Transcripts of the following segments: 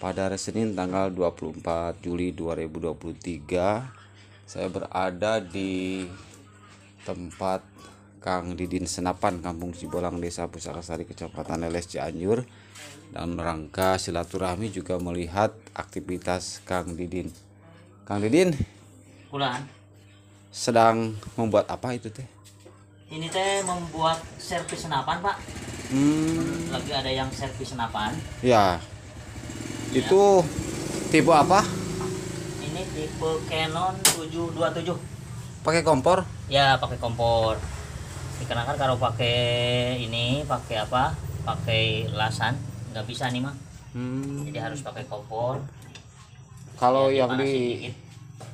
pada hari Senin tanggal 24 Juli 2023 saya berada di tempat Kang Didin Senapan Kampung Cibolang Desa Pusakasari Kecamatan Leles Cianjur dan rangka silaturahmi juga melihat aktivitas Kang Didin Kang Didin Pulang sedang membuat apa itu teh ini teh membuat servis senapan pak hmm. lagi ada yang servis senapan ya itu tipe apa? Ini tipe Canon 727. Pakai kompor? Ya, pakai kompor. dikenakan kalau pakai ini, pakai apa? Pakai lasan, nggak bisa nih mah. Hmm. Jadi harus pakai kompor. Kalau ya, yang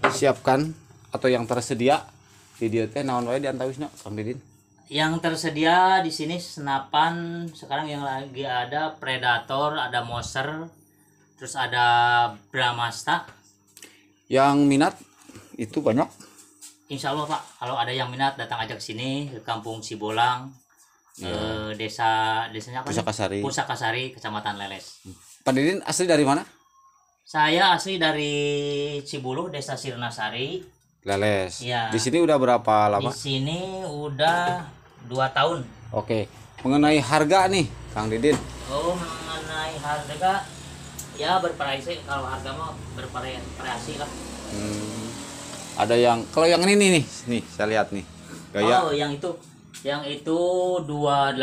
disiapkan atau yang tersedia di dia teh naon wae sambilin. Yang tersedia di sini senapan sekarang yang lagi ada Predator, ada Moser, terus ada Bramasta yang minat itu banyak Insya Allah Pak kalau ada yang minat datang aja ke sini ke Kampung Sibolang ya. Yeah. ke iya. desa desanya apa Pusakasari Pusakasari Kecamatan Leles Pak Didin asli dari mana saya asli dari Cibulu desa Sirnasari Leles ya. di sini udah berapa lama di sini udah dua tahun oke mengenai harga nih Kang Didin oh mengenai harga ya bervariasi kalau harga mah bervariasi lah hmm. ada yang kalau yang ini nih nih saya lihat nih kayak oh yang itu yang itu 28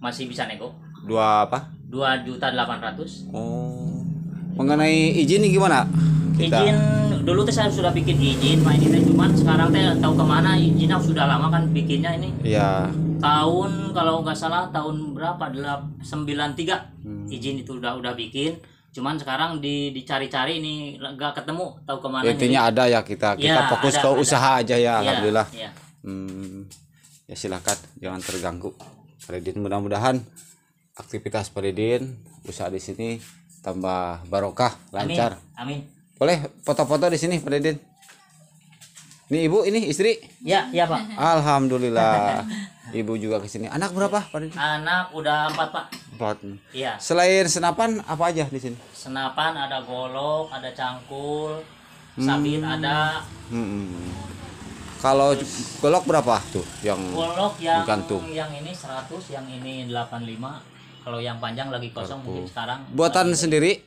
masih bisa nego dua apa dua juta delapan ratus oh mengenai izin nih gimana kita... izin dulu teh saya sudah bikin izin main ini cuman sekarang teh tahu kemana izinnya sudah lama kan bikinnya ini iya tahun kalau nggak salah tahun berapa delapan sembilan tiga hmm. izin itu udah udah bikin cuman sekarang di dicari-cari ini nggak ketemu tahu kemana gitu. intinya jadi. ada ya kita kita ya, fokus ada, ke ada. usaha aja ya, ya alhamdulillah ya. Hmm, ya silakan jangan terganggu Peridin mudah-mudahan aktivitas Peridin usaha di sini tambah barokah lancar amin, amin. boleh foto-foto di sini Peridin ini ibu ini istri ya ya pak alhamdulillah ibu juga ke sini. anak berapa Peridin anak udah empat pak empat iya selain senapan apa aja di sini senapan ada golok ada cangkul hmm. sabit ada hmm. kalau golok berapa tuh yang golok yang digantung. yang ini 100 yang ini 85 kalau yang panjang lagi kosong mungkin sekarang buatan sendiri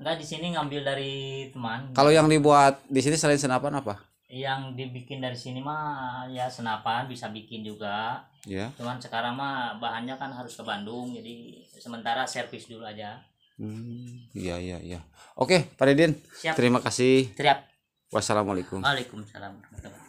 Enggak di sini ngambil dari teman. Kalau yang dibuat di sini selain senapan apa? yang dibikin dari sini mah ya senapan bisa bikin juga ya. cuman sekarang mah bahannya kan harus ke Bandung jadi sementara servis dulu aja hmm, iya iya iya oke Pak Didin Siap. terima kasih Siap. wassalamualaikum waalaikumsalam